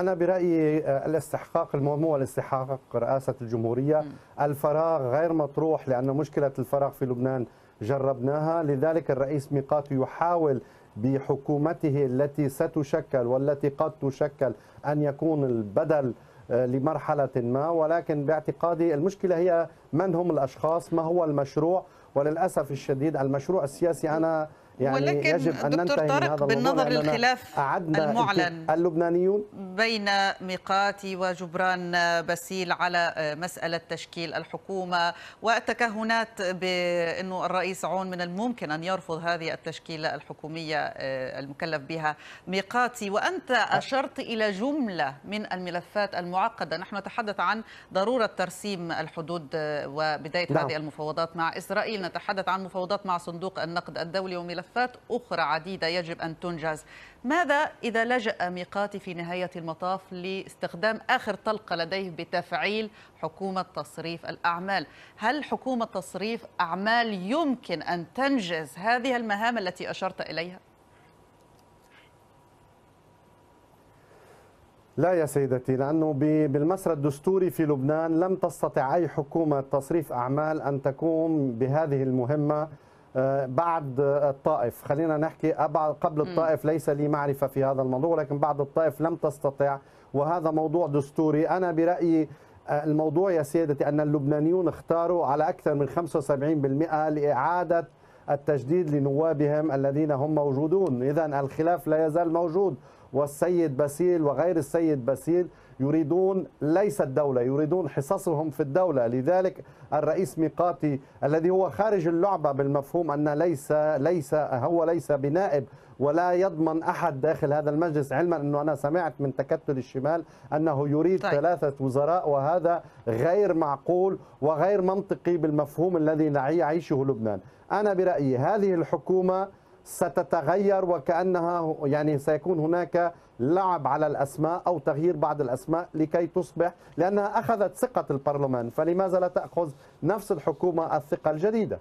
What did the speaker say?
أنا برأيي آه، الاستحقاق المهم هو الاستحقاق رئاسة الجمهورية الفراغ غير مطروح لأن مشكلة الفراغ في لبنان جربناها لذلك الرئيس ميقاتي يحاول بحكومته التي ستشكل والتي قد تشكل أن يكون البدل آه، لمرحلة ما ولكن باعتقادي المشكلة هي من هم الأشخاص ما هو المشروع وللأسف الشديد المشروع السياسي أنا يعني ولكن يجب أن دكتور طارق بالنظر للخلاف المعلن اللبنانيون بين ميقاتي وجبران باسيل على مسألة تشكيل الحكومة وتكهنات بأنه الرئيس عون من الممكن أن يرفض هذه التشكيلة الحكومية آه، المكلف بها ميقاتي وأنت أشرت إلى جملة من الملفات المعقدة نحن نتحدث عن ضرورة ترسيم الحدود آه، وبداية نعم. هذه المفاوضات مع إسرائيل نتحدث عن مفاوضات مع صندوق النقد الدولي وملف ملفات أخرى عديدة يجب أن تنجز ماذا إذا لجأ ميقاتي في نهاية المطاف لاستخدام آخر طلقة لديه بتفعيل حكومة تصريف الأعمال هل حكومة تصريف أعمال يمكن أن تنجز هذه المهام التي أشرت إليها؟ لا يا سيدتي لأنه بالمسرى الدستوري في لبنان لم تستطع أي حكومة تصريف أعمال أن تقوم بهذه المهمة بعد الطائف خلينا نحكي أبعد قبل الطائف ليس لي معرفة في هذا الموضوع ولكن بعد الطائف لم تستطع وهذا موضوع دستوري أنا برأيي آه، الموضوع يا سيادتي أن اللبنانيون اختاروا على أكثر من 75% لإعادة التجديد لنوابهم الذين هم موجودون إذا الخلاف لا يزال موجود والسيد باسيل وغير السيد باسيل يريدون ليس الدولة يريدون حصصهم في الدولة لذلك الرئيس ميقاتي الذي هو خارج اللعبة بالمفهوم أن ليس ليس هو ليس بنائب ولا يضمن أحد داخل هذا المجلس علما أنه أنا سمعت من تكتل الشمال أنه يريد طيب. ثلاثة وزراء وهذا غير معقول وغير منطقي بالمفهوم الذي يعيشه لبنان أنا برأيي هذه الحكومة ستتغير وكأنها يعني سيكون هناك لعب على الأسماء أو تغيير بعض الأسماء لكي تصبح لأنها أخذت ثقة البرلمان فلماذا لا تأخذ نفس الحكومة الثقة الجديدة؟